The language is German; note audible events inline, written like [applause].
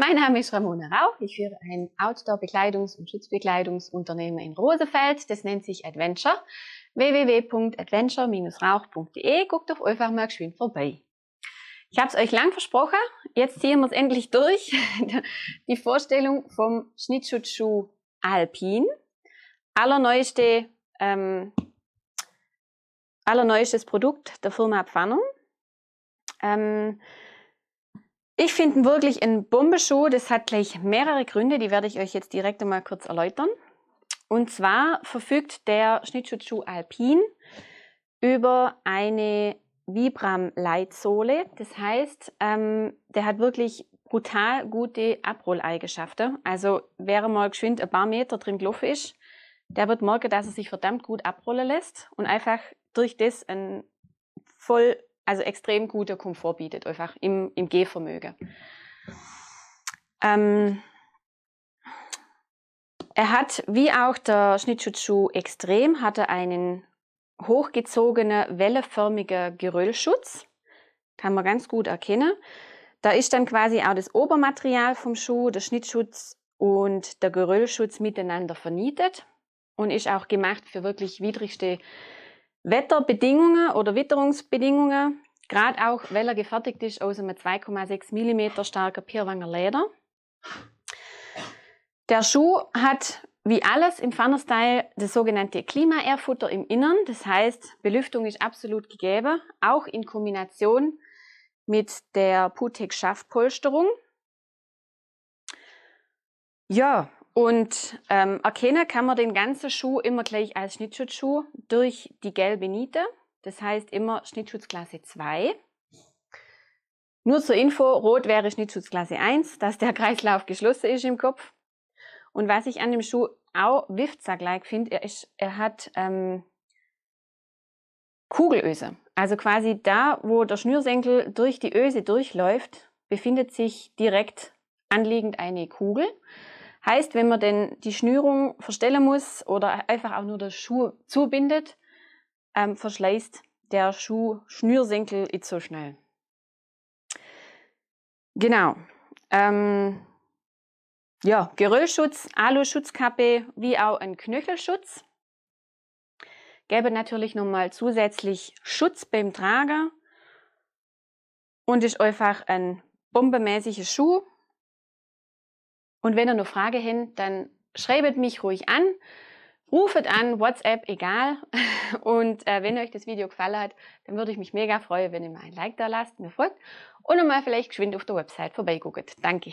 Mein Name ist Ramona Rauch. Ich führe ein Outdoor-Bekleidungs- und Schutzbekleidungsunternehmen in Rosefeld. Das nennt sich Adventure. www.adventure-rauch.de. Guckt doch einfach mal geschwind vorbei. Ich habe es euch lang versprochen. Jetzt ziehen wir es endlich durch. [laughs] Die Vorstellung vom Schnittschutzschuh Alpin. Allerneueste, ähm, allerneuestes Produkt der Firma Pfannung. Ähm, ich finde ihn wirklich ein Bombeschuh. Das hat gleich mehrere Gründe, die werde ich euch jetzt direkt einmal kurz erläutern. Und zwar verfügt der Schnittschutzschuh Alpin über eine Vibram-Leitsohle. Das heißt, ähm, der hat wirklich brutal gute Abrolleigenschaften. Also wer mal geschwind ein paar Meter drin gelaufen ist, der wird merken, dass er sich verdammt gut abrollen lässt und einfach durch das ein voll also extrem guter Komfort bietet, einfach im, im Gehvermögen. Ähm, er hat, wie auch der Schnittschutzschuh Extrem, hatte einen hochgezogenen, welleförmigen Geröllschutz. Kann man ganz gut erkennen. Da ist dann quasi auch das Obermaterial vom Schuh, der Schnittschutz und der Geröllschutz miteinander vernietet und ist auch gemacht für wirklich widrigste Wetterbedingungen oder Witterungsbedingungen, gerade auch, weil er gefertigt ist aus einem 2,6 mm starken Pirwanger Leder. Der Schuh hat wie alles im Pfannerstyle das sogenannte Klima-Airfutter im Innern. Das heißt, Belüftung ist absolut gegeben, auch in Kombination mit der putek Schaftpolsterung. Ja, und ähm, erkennen kann man den ganzen Schuh immer gleich als Schnittschutzschuh durch die gelbe Niete. Das heißt immer Schnittschutzklasse 2. Nur zur Info, rot wäre Schnittschutzklasse 1, dass der [laughs] Kreislauf geschlossen ist im Kopf. Und was ich an dem Schuh auch Wiftsack-like finde, er, er hat ähm, Kugelöse. Also quasi da, wo der Schnürsenkel durch die Öse durchläuft, befindet sich direkt anliegend eine Kugel. Heißt, wenn man denn die Schnürung verstellen muss oder einfach auch nur den Schuh zubindet, ähm, verschleißt der Schuh Schnürsenkel nicht so schnell. Genau. Ähm, ja, Geröllschutz, Aluschutzkappe, wie auch ein Knöchelschutz. Gäbe natürlich nochmal zusätzlich Schutz beim Trager und ist einfach ein bombemäßiger Schuh, und wenn ihr noch Frage habt, dann schreibt mich ruhig an, rufet an, WhatsApp, egal. [laughs] Und äh, wenn euch das Video gefallen hat, dann würde ich mich mega freuen, wenn ihr mir ein Like da lasst, mir folgt und nochmal vielleicht geschwind auf der Website vorbeiguckt. Danke.